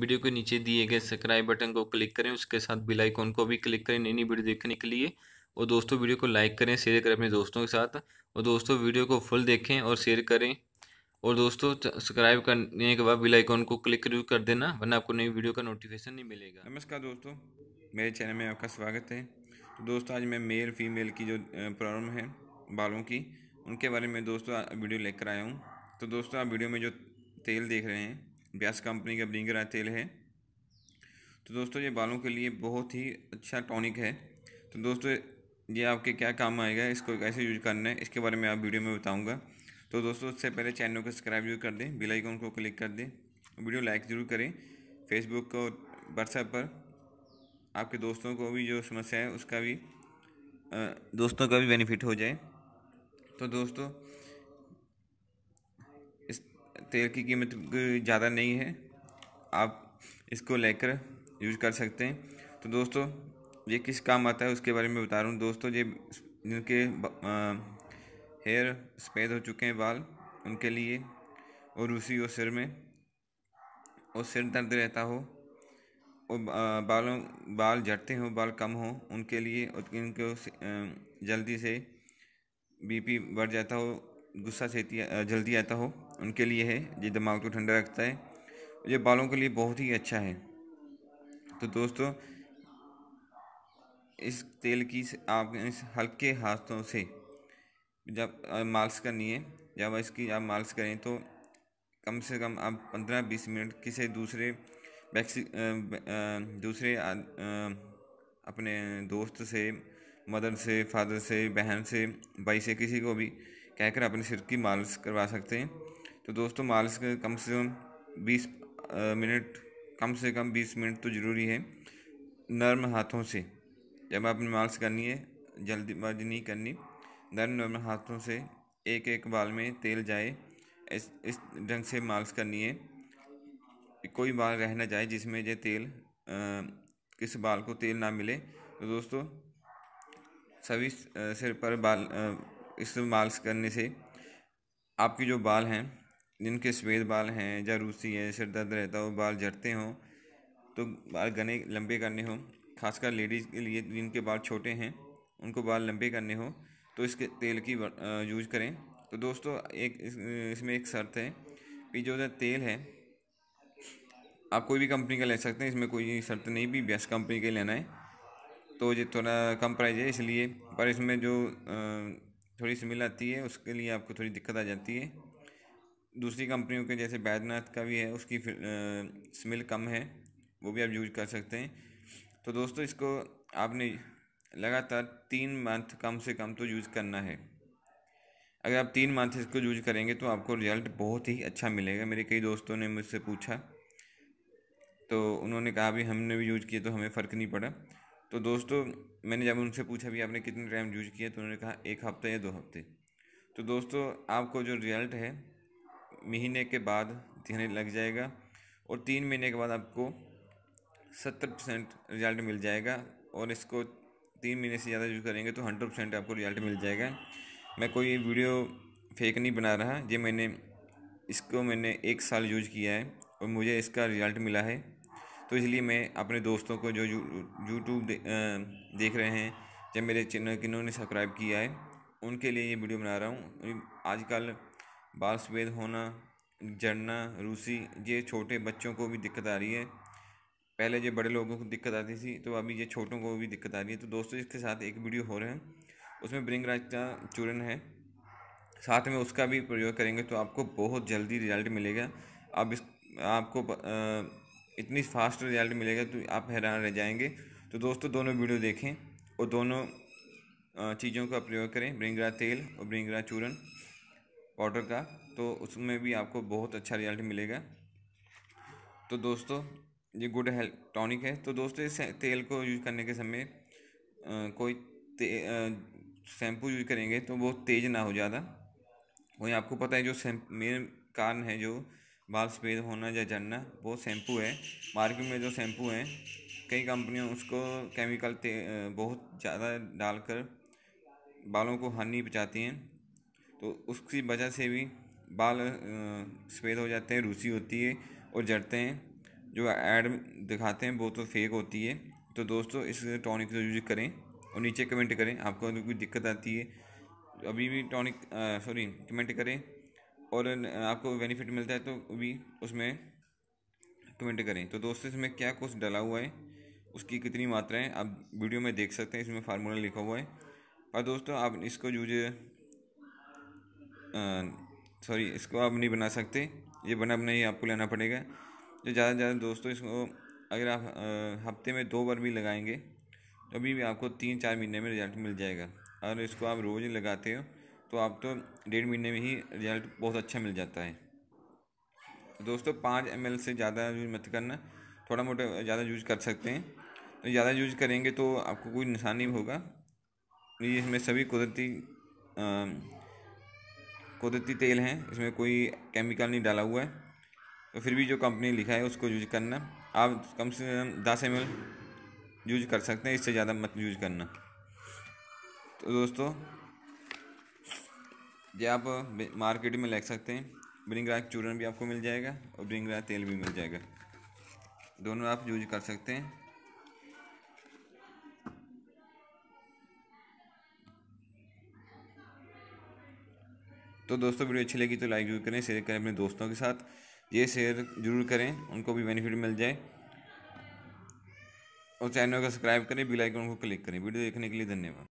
video के नीचे दिए गए सब्सक्राइब बटन को क्लिक करें उसके साथ बिल आइकॉन को भी क्लिक करें नई नई वीडियो देखने के लिए और दोस्तों वीडियो को लाइक करें शेयर करें अपने दोस्तों के साथ और दोस्तों वीडियो को फुल देखें और शेयर करें और दोस्तों सब्सक्राइब करने के बाद बिल आइकॉन को क्लिक जरूर कर देना वरना आपको नई वीडियो का नोटिफिकेशन नहीं मिलेगा नमस्कार दोस्तों मेरे चैनल में आपका स्वागत है तो दोस्तों आज मैं मेल फीमेल की जो प्रॉब्लम है बालों की उनके बारे में दोस्तों वीडियो लेकर आया हूँ तो दोस्तों आप वीडियो में जो तेल देख रहे हैं ब्यास कंपनी का ब्रिंग तेल है तो दोस्तों ये बालों के लिए बहुत ही अच्छा टॉनिक है तो दोस्तों ये आपके क्या काम आएगा इसको कैसे यूज करना है इसके बारे में आप वीडियो में बताऊँगा तो दोस्तों उससे पहले चैनल को सब्सक्राइब जरूर कर दें बिलाईकॉन को क्लिक कर दें वीडियो लाइक ज़रूर करें फेसबुक को व्हाट्सएप पर आपके दोस्तों को भी जो समस्या है उसका भी दोस्तों का भी बेनिफिट हो जाए तो दोस्तों तेल की कीमत ज़्यादा नहीं है आप इसको लेकर यूज कर सकते हैं तो दोस्तों ये किस काम आता है उसके बारे में बता रहा हूँ दोस्तों ये जिनके हेयर सफ़ेद हो चुके हैं बाल उनके लिए और रूसी और सिर में और सिर दर्द रहता हो और बालों बाल झटते हों बाल कम हों उनके लिए और इनको जल्दी से बीपी बढ़ जाता हो गुस्सा से जल्दी आता हो उनके लिए है ये दिमाग को ठंडा रखता है ये बालों के लिए बहुत ही अच्छा है तो दोस्तों इस तेल की आप इस हल्के हाथों से जब मालिश करनी है जब इसकी आप मालिश करें तो कम से कम आप पंद्रह बीस मिनट किसी दूसरे वैक्सी दूसरे आ, आ, अपने दोस्त से मदर से फादर से बहन से भाई से किसी को भी कहकर अपने सिर की मालिश करवा सकते हैं तो दोस्तों मालिश कम से कम बीस मिनट कम से कम बीस मिनट तो ज़रूरी है नर्म हाथों से जब आपने मालिश करनी है जल्दीबाजी नहीं करनी नर्म नर्म हाथों से एक एक बाल में तेल जाए इस इस ढंग से मालिश करनी है कोई बाल रहना चाहे जिसमें जो तेल किस बाल को तेल ना मिले तो दोस्तों सभी सिर पर बाल इस मालिश करने से आपके जो बाल हैं जिनके सफ़ेद बाल हैं या रूसी है सिर दर्द रहता हो बाल झड़ते हों तो बाल घने लंबे करने हों खासकर लेडीज़ के लिए जिनके बाल छोटे हैं उनको बाल लंबे करने हो तो इसके तेल की यूज करें तो दोस्तों एक इसमें एक शर्त है कि जो तेल है आप कोई भी कंपनी का ले सकते हैं इसमें कोई शर्त नहीं भी बेस्ट कंपनी का लेना है तो ये थोड़ा कम प्राइस है इसलिए पर इसमें जो थोड़ी स्मेल आती है उसके लिए आपको थोड़ी दिक्कत आ जाती है दूसरी कंपनियों के जैसे बैदनाथ का भी है उसकी स्मेल कम है वो भी आप यूज कर सकते हैं तो दोस्तों इसको आपने लगातार तीन मंथ कम से कम तो यूज़ करना है अगर आप तीन मंथ इसको यूज करेंगे तो आपको रिजल्ट बहुत ही अच्छा मिलेगा मेरे कई दोस्तों ने मुझसे पूछा तो उन्होंने कहा भी हमने भी यूज किया तो हमें फ़र्क नहीं पड़ा तो दोस्तों मैंने जब उनसे पूछा भी आपने कितने टाइम यूज किया तो उन्होंने कहा एक हफ्ता या दो हफ्ते तो दोस्तों आपको जो रिजल्ट है महीने के बाद दिखने लग जाएगा और तीन महीने के बाद आपको सत्तर परसेंट रिज़ल्ट मिल जाएगा और इसको तीन महीने से ज़्यादा यूज़ करेंगे तो हंड्रेड परसेंट आपको रिज़ल्ट मिल जाएगा मैं कोई वीडियो फेक नहीं बना रहा ये मैंने इसको मैंने एक साल यूज किया है और मुझे इसका रिज़ल्ट मिला है तो इसलिए मैं अपने दोस्तों को जो यूट्यूब दे, देख रहे हैं जब मेरे चैनल किन्होंने सब्सक्राइब किया है उनके लिए ये वीडियो बना रहा हूँ आजकल बाल सफ़ेद होना जड़ना रूसी ये छोटे बच्चों को भी दिक्कत आ रही है पहले जो बड़े लोगों को दिक्कत आती थी तो अभी ये छोटों को भी दिक्कत आ रही है तो दोस्तों इसके साथ एक वीडियो हो रहे हैं उसमें ब्रिंग राज का चूरन है साथ में उसका भी प्रयोग करेंगे तो आपको बहुत जल्दी रिजल्ट मिलेगा अब इस आपको इतनी फास्ट रिजल्ट मिलेगा तो आप हैरान रह जाएंगे तो दोस्तों दोनों वीडियो देखें और दोनों चीज़ों का प्रयोग करें ब्रिंगरा तेल और ब्रिंगरा चूरन पाउडर का तो उसमें भी आपको बहुत अच्छा रिजल्ट मिलेगा तो दोस्तों ये गुड हेल्थ टॉनिक है तो दोस्तों इस तेल को यूज करने के समय कोई शैम्पू यूज करेंगे तो वो तेज़ ना हो ज़्यादा वही आपको पता है जो मेन कारण है जो बाल सफ़ेद होना या झड़ना वो शैम्पू है मार्केट में जो शैम्पू हैं कई कंपनियां उसको केमिकल बहुत ज़्यादा डालकर बालों को हानि पहुँचाती हैं तो उसकी वजह से भी बाल सफ़ेद हो जाते हैं रूसी होती है और जड़ते हैं जो एड दिखाते हैं वो तो फेक होती है तो दोस्तों इस टॉनिक का यूज करें और नीचे कमेंट करें आपको अगर कोई दिक्कत आती है तो अभी भी टॉनिक सॉरी कमेंट करें और आपको बेनिफिट मिलता है तो भी उसमें कमेंट करें तो दोस्तों इसमें क्या कुछ डला हुआ है उसकी कितनी मात्रा है आप वीडियो में देख सकते हैं इसमें फार्मूला लिखा हुआ है और दोस्तों आप इसको यूज सॉरी इसको आप नहीं बना सकते ये बना बना ही आपको लेना पड़ेगा जो ज़्यादा से ज़्यादा दोस्तों इसको अगर आप हफ्ते में दो बार भी लगाएंगे तो अभी भी आपको तीन चार महीने में रिजल्ट मिल जाएगा अगर इसको आप रोज़ लगाते हो तो आप तो डेढ़ महीने में ही रिजल्ट बहुत अच्छा मिल जाता है दोस्तों पाँच एम से ज़्यादा यूज मत करना थोड़ा मोटा ज़्यादा यूज कर सकते हैं तो ज़्यादा यूज करेंगे तो आपको कोई नुकसान नहीं होगा ये इसमें सभी कुदरती कुदरती तेल है इसमें कोई केमिकल नहीं डाला हुआ है तो फिर भी जो कंपनी लिखा है उसको यूज करना आप कम से कम दस एम यूज कर सकते हैं इससे ज़्यादा मत यूज करना तो दोस्तों ये आप मार्केट में ले सकते हैं ब्रिंगरा चूरन भी आपको मिल जाएगा और ब्रिंगरा तेल भी मिल जाएगा दोनों आप यूज कर सकते हैं तो दोस्तों वीडियो अच्छी लगी तो लाइक जरूर करें शेयर करें अपने दोस्तों के साथ ये शेयर जरूर करें उनको भी बेनिफिट मिल जाए और चैनल को सब्सक्राइब करें बिल आइकन को क्लिक करें वीडियो देखने के लिए धन्यवाद